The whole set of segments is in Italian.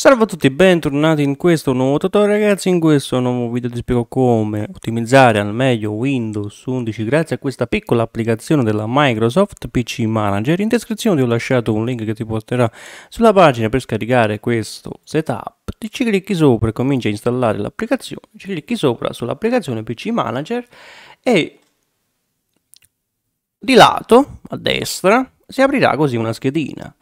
Salve a tutti e bentornati in questo nuovo tutorial ragazzi, in questo nuovo video ti spiego come ottimizzare al meglio Windows 11 grazie a questa piccola applicazione della Microsoft PC Manager. In descrizione ti ho lasciato un link che ti porterà sulla pagina per scaricare questo setup, ti ci clicchi sopra e cominci a installare l'applicazione, ci clicchi sopra sull'applicazione PC Manager e di lato, a destra, si aprirà così una schedina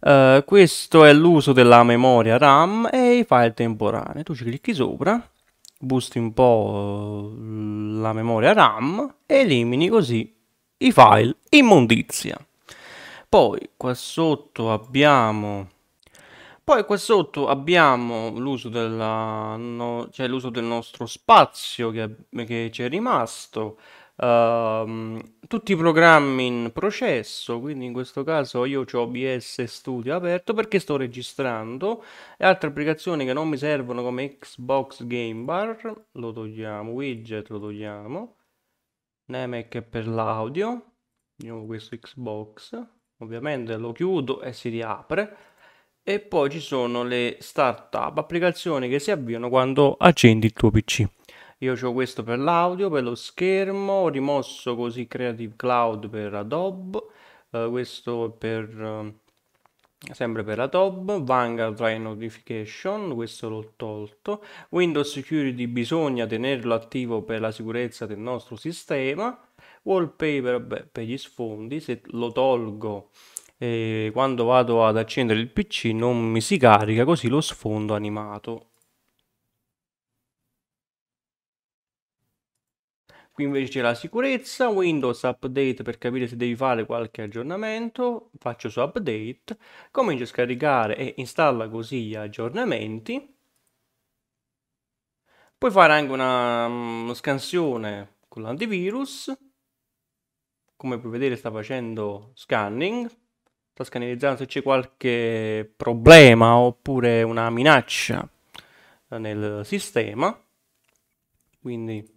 eh, questo è l'uso della memoria RAM e i file temporanei. Tu ci clicchi sopra, busti un po' eh, la memoria RAM e elimini così i file immondizia. Poi qua sotto abbiamo... Poi qua sotto abbiamo l'uso della... no... cioè, del nostro spazio che, che ci è rimasto. Uh, tutti i programmi in processo, quindi in questo caso io ho OBS Studio aperto perché sto registrando e altre applicazioni che non mi servono come Xbox Game Bar, lo togliamo, widget lo togliamo, Nemec per l'audio, vediamo questo Xbox, ovviamente lo chiudo e si riapre e poi ci sono le startup, applicazioni che si avviano quando accendi il tuo PC. Io ho questo per l'audio, per lo schermo, ho rimosso così Creative Cloud per Adobe, uh, questo per... Uh, sempre per Adobe, Vanguard Try Notification, questo l'ho tolto, Windows Security bisogna tenerlo attivo per la sicurezza del nostro sistema, Wallpaper beh, per gli sfondi, se lo tolgo eh, quando vado ad accendere il PC non mi si carica, così lo sfondo animato Qui invece c'è la sicurezza, Windows Update per capire se devi fare qualche aggiornamento, faccio su Update, comincio a scaricare e installa così gli aggiornamenti. Puoi fare anche una um, scansione con l'antivirus, come puoi vedere sta facendo scanning, sta scannerizzando se c'è qualche problema oppure una minaccia nel sistema, quindi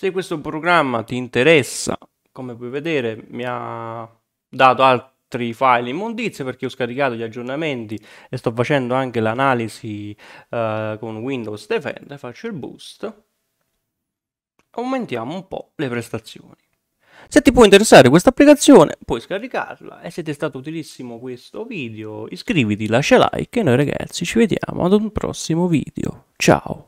se questo programma ti interessa, come puoi vedere, mi ha dato altri file immondizie perché ho scaricato gli aggiornamenti e sto facendo anche l'analisi eh, con Windows Defender, faccio il boost, aumentiamo un po' le prestazioni. Se ti può interessare questa applicazione, puoi scaricarla e se ti è stato utilissimo questo video, iscriviti, lascia like e noi ragazzi ci vediamo ad un prossimo video. Ciao!